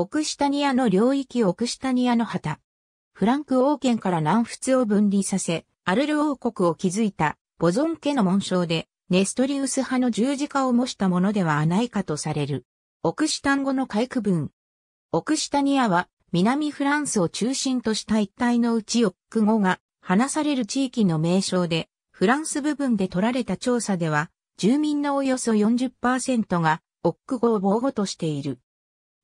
オクシタニアの領域オクシタニアの旗。フランク王権から南仏を分離させ、アルル王国を築いた、ボゾン家の紋章で、ネストリウス派の十字架を模したものではないかとされる。オクシタン語の回区分。オクシタニアは、南フランスを中心とした一帯のうちオック語が話される地域の名称で、フランス部分で取られた調査では、住民のおよそ40%がオック語を防護としている。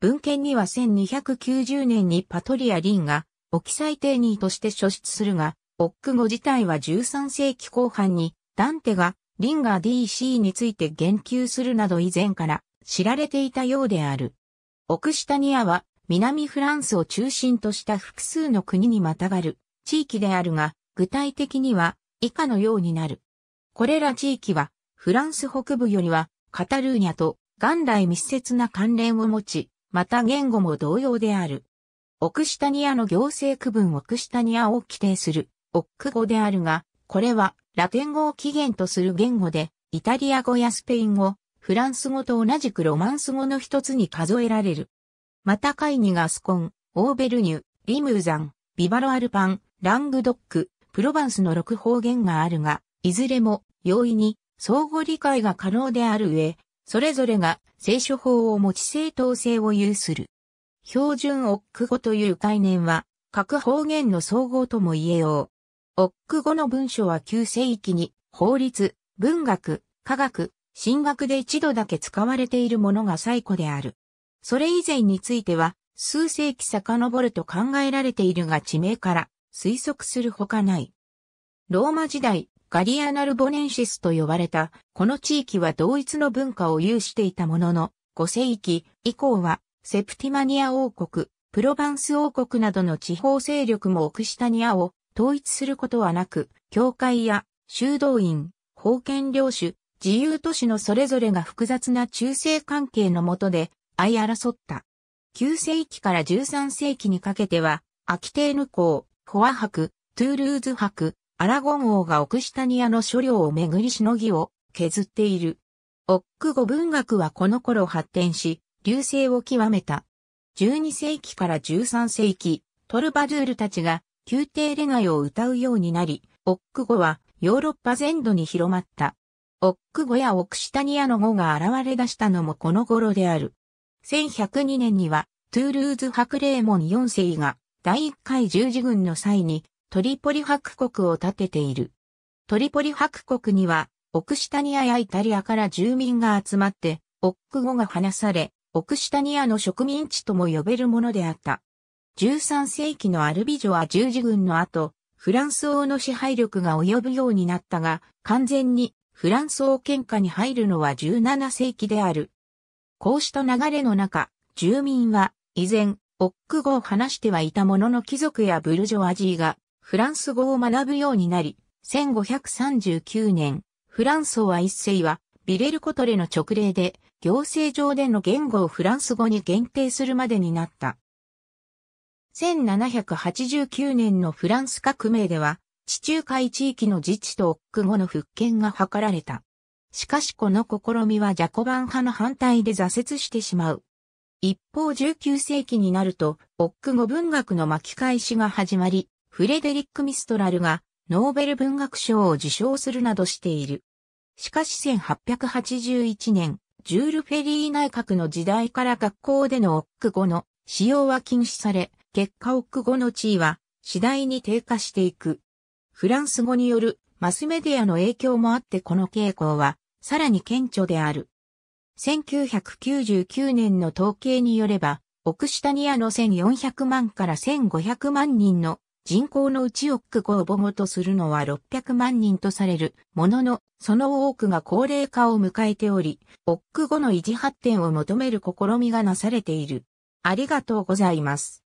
文献には1290年にパトリア・リンが、オキサイテーニーとして書出するが、オック語自体は13世紀後半に、ダンテが、リンガー DC について言及するなど以前から知られていたようである。オクシタニアは、南フランスを中心とした複数の国にまたがる地域であるが、具体的には以下のようになる。これら地域は、フランス北部よりはカタルーニャと元来密接な関連を持ち、また言語も同様である。オクシタニアの行政区分オクシタニアを規定するオック語であるが、これはラテン語を起源とする言語で、イタリア語やスペイン語、フランス語と同じくロマンス語の一つに数えられる。また会議がスコン、オーベルニュ、リムーザン、ビバロアルパン、ラングドック、プロバンスの6方言があるが、いずれも容易に相互理解が可能である上、それぞれが聖書法を持ち正当性を有する。標準オック語という概念は、各方言の総合とも言えよう。オック語の文書は旧世紀に、法律、文学、科学、神学で一度だけ使われているものが最古である。それ以前については、数世紀遡ると考えられているが地名から推測するほかない。ローマ時代、ガリアナルボネンシスと呼ばれた、この地域は同一の文化を有していたものの、5世紀以降は、セプティマニア王国、プロヴァンス王国などの地方勢力もオクシタニアを統一することはなく、教会や修道院、封建領主、自由都市のそれぞれが複雑な中世関係のもとで相争った。9世紀から13世紀にかけては、アキテーヌ港、フォア博、トゥールーズ博、アラゴン王がオクシタニアの所領をめぐりしのぎを削っている。オック語文学はこの頃発展し、流星を極めた。12世紀から13世紀、トルバドゥールたちが宮廷レガイを歌うようになり、オック語はヨーロッパ全土に広まった。オック語やオクシタニアの語が現れ出したのもこの頃である。1102年には、トゥールーズ・ハクレーモン4世が第1回十字軍の際にトリポリ博国を建てている。トリポリ博国には、オクシタニアやイタリアから住民が集まって、オック語が話され、オクシタニアの植民地とも呼べるものであった。13世紀のアルビジョは十字軍の後、フランス王の支配力が及ぶようになったが、完全にフランス王喧嘩に入るのは17世紀である。こうした流れの中、住民は、以前、オック語を話してはいたものの貴族やブルジョアジーが、フランス語を学ぶようになり、1539年、フランソワ一世は、ビレルコトレの直令で、行政上での言語をフランス語に限定するまでになった。1789年のフランス革命では、地中海地域の自治とオック語の復権が図られた。しかしこの試みはジャコバン派の反対で挫折してしまう。一方19世紀になると、オック語文学の巻き返しが始まり、フレデリック・ミストラルがノーベル文学賞を受賞するなどしている。しかし1881年、ジュール・フェリー内閣の時代から学校でのオック語の使用は禁止され、結果オック語の地位は次第に低下していく。フランス語によるマスメディアの影響もあってこの傾向はさらに顕著である。1999年の統計によれば、オクシタニアの1400万から1500万人の人口のうち億個を母語とするのは600万人とされるものの、その多くが高齢化を迎えており、億後の維持発展を求める試みがなされている。ありがとうございます。